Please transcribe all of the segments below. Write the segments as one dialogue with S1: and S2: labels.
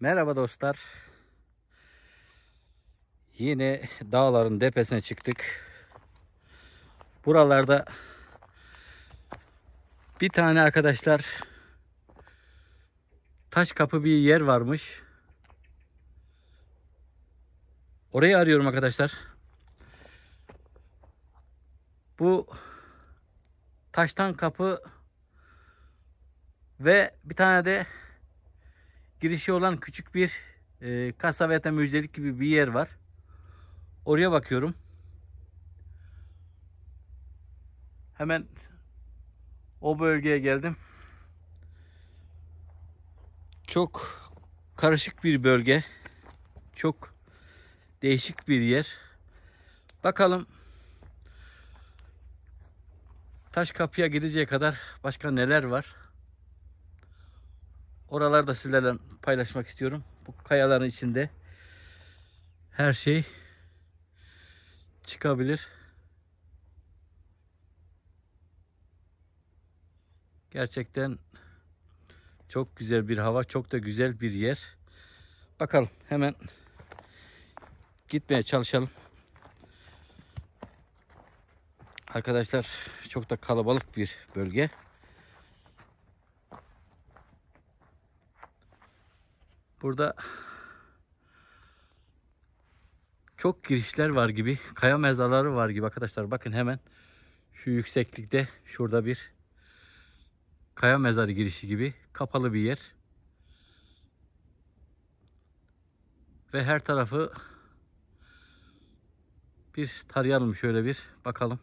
S1: Merhaba dostlar. Yine dağların tepesine çıktık. Buralarda bir tane arkadaşlar taş kapı bir yer varmış. Orayı arıyorum arkadaşlar. Bu taştan kapı ve bir tane de girişi olan küçük bir e, kasa müjdelik gibi bir yer var. Oraya bakıyorum. Hemen o bölgeye geldim. Çok karışık bir bölge. Çok değişik bir yer. Bakalım taş kapıya gideceği kadar başka neler var? Oraları da sizlerle paylaşmak istiyorum. Bu kayaların içinde her şey çıkabilir. Gerçekten çok güzel bir hava, çok da güzel bir yer. Bakalım hemen gitmeye çalışalım. Arkadaşlar çok da kalabalık bir bölge. Burada çok girişler var gibi. Kaya mezarları var gibi arkadaşlar. Bakın hemen şu yükseklikte şurada bir kaya mezarı girişi gibi kapalı bir yer. Ve her tarafı bir tarayalım şöyle bir bakalım.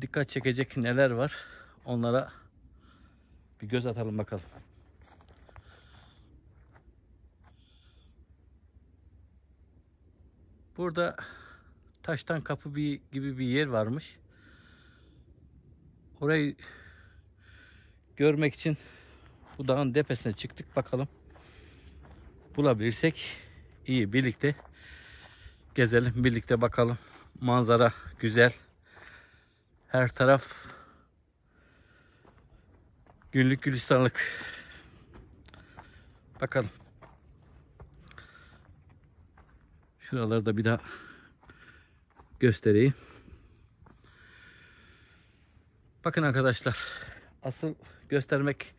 S1: Dikkat çekecek neler var onlara bir göz atalım bakalım. Burada taştan kapı bir, gibi bir yer varmış. Orayı görmek için bu dağın tepesine çıktık. Bakalım bulabilirsek iyi birlikte gezelim. Birlikte bakalım. Manzara güzel. Her taraf Günlük gülistanlık. Bakalım. Şuraları da bir daha göstereyim. Bakın arkadaşlar. Asıl göstermek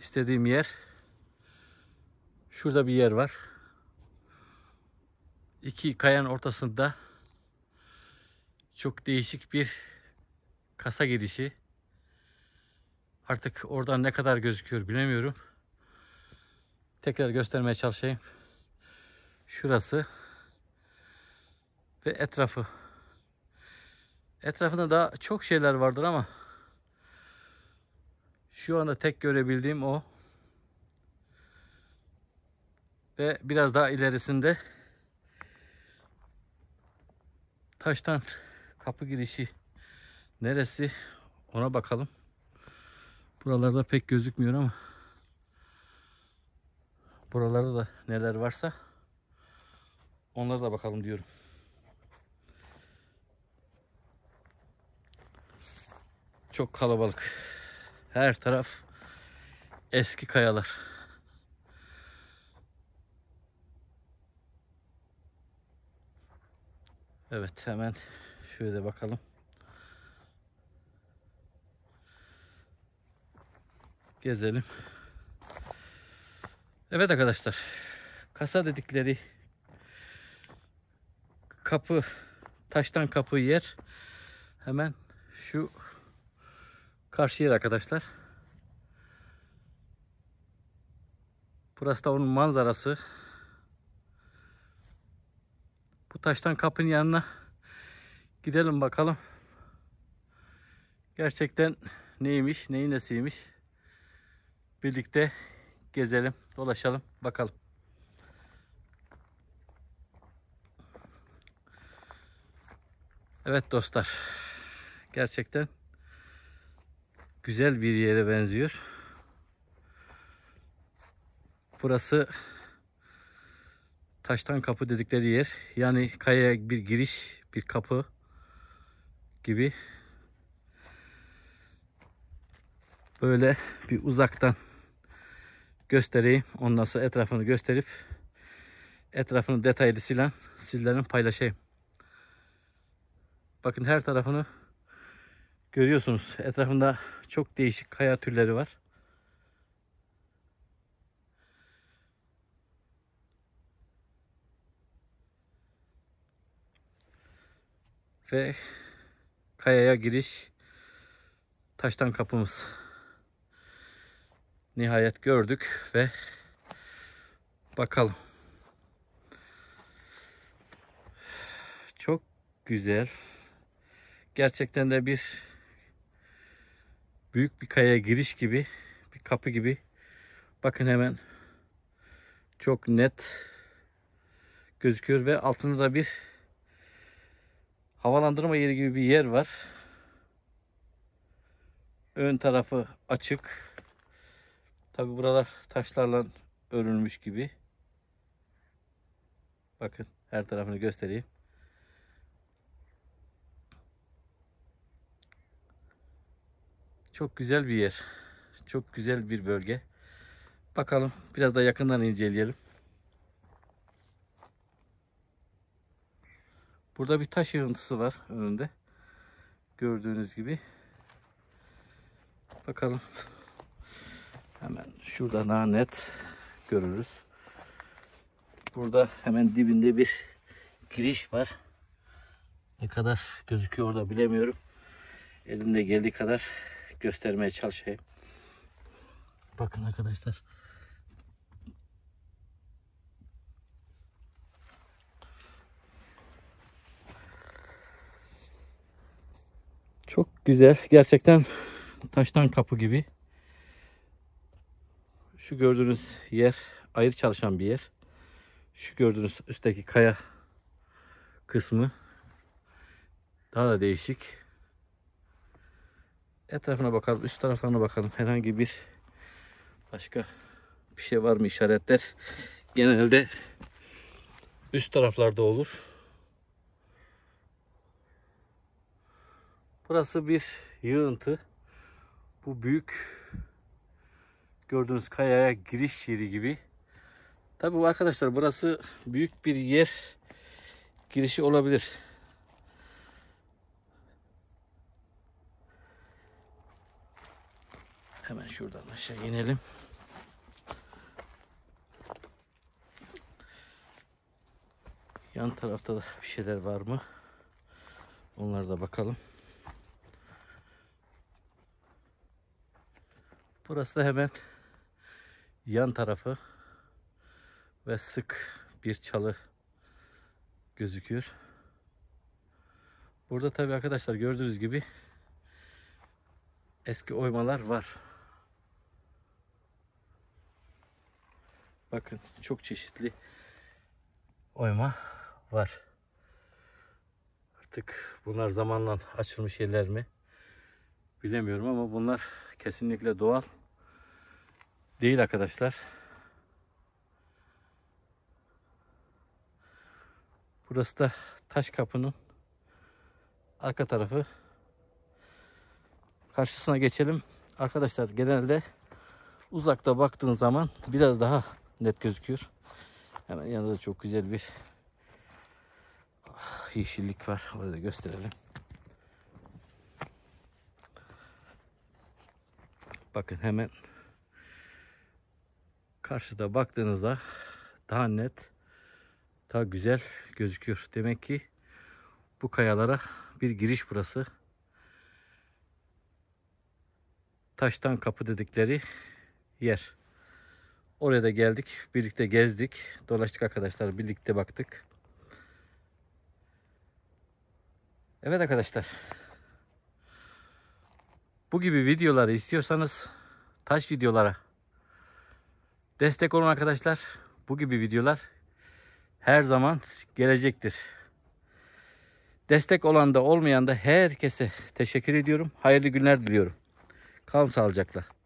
S1: istediğim yer şurada bir yer var. İki kayanın ortasında çok değişik bir kasa girişi. Artık oradan ne kadar gözüküyor bilemiyorum. Tekrar göstermeye çalışayım. Şurası ve etrafı. Etrafında daha çok şeyler vardır ama şu anda tek görebildiğim o. Ve biraz daha ilerisinde taştan kapı girişi neresi ona bakalım. Buralarda pek gözükmüyor ama buralarda da neler varsa onlara da bakalım diyorum. Çok kalabalık. Her taraf eski kayalar. Evet hemen şöyle bakalım. gezelim. Evet arkadaşlar. Kasa dedikleri kapı taştan kapı yer hemen şu karşı yer arkadaşlar. Burası da onun manzarası. Bu taştan kapının yanına gidelim bakalım. Gerçekten neymiş, neyin nesiymiş birlikte gezelim, dolaşalım, bakalım. Evet dostlar. Gerçekten güzel bir yere benziyor. Burası taştan kapı dedikleri yer. Yani kayaya bir giriş, bir kapı gibi. Böyle bir uzaktan göstereyim. Ondan sonra etrafını gösterip etrafını detaylısıyla sizlerin paylaşayım. Bakın her tarafını görüyorsunuz. Etrafında çok değişik kaya türleri var. Ve kayaya giriş taştan kapımız nihayet gördük ve bakalım. Çok güzel. Gerçekten de bir büyük bir kaya giriş gibi, bir kapı gibi. Bakın hemen çok net gözüküyor ve altında da bir havalandırma yeri gibi bir yer var. Ön tarafı açık. Tabi buralar taşlarla örülmüş gibi. Bakın her tarafını göstereyim. Çok güzel bir yer. Çok güzel bir bölge. Bakalım biraz da yakından inceleyelim. Burada bir taş yığıntısı var önünde. Gördüğünüz gibi. Bakalım Hemen şurada daha net görürüz. Burada hemen dibinde bir giriş var. Ne kadar gözüküyor orada bilemiyorum. Elimde geldiği kadar göstermeye çalışayım. Bakın arkadaşlar. Çok güzel. Gerçekten taştan kapı gibi. Şu gördüğünüz yer ayrı çalışan bir yer. Şu gördüğünüz üstteki kaya kısmı daha da değişik. Etrafına bakalım, üst taraflarına bakalım. Herhangi bir başka bir şey var mı işaretler? Genelde üst taraflarda olur. Burası bir yığıntı. Bu büyük Gördüğünüz kayaya giriş yeri gibi. Tabi bu arkadaşlar burası büyük bir yer girişi olabilir. Hemen şuradan aşağı inelim. Yan tarafta da bir şeyler var mı? Onlara da bakalım. Burası da hemen yan tarafı ve sık bir çalı gözüküyor. Burada tabii arkadaşlar gördüğünüz gibi eski oymalar var. Bakın çok çeşitli oyma var. Artık bunlar zamanla açılmış yerler mi bilemiyorum ama bunlar kesinlikle doğal değil arkadaşlar. Burası da taş kapının arka tarafı. Karşısına geçelim. Arkadaşlar genelde uzakta baktığın zaman biraz daha net gözüküyor. Hemen yanında çok güzel bir ah, yeşillik var. Orada gösterelim. Bakın hemen karşıda baktığınızda daha net, daha güzel gözüküyor. Demek ki bu kayalara bir giriş burası. Taştan kapı dedikleri yer. Oraya da geldik. Birlikte gezdik. Dolaştık arkadaşlar. Birlikte baktık. Evet arkadaşlar. Bu gibi videoları istiyorsanız taş videolara Destek olun arkadaşlar. Bu gibi videolar her zaman gelecektir. Destek olan da olmayan da herkese teşekkür ediyorum. Hayırlı günler diliyorum. Kalın sağlıcakla.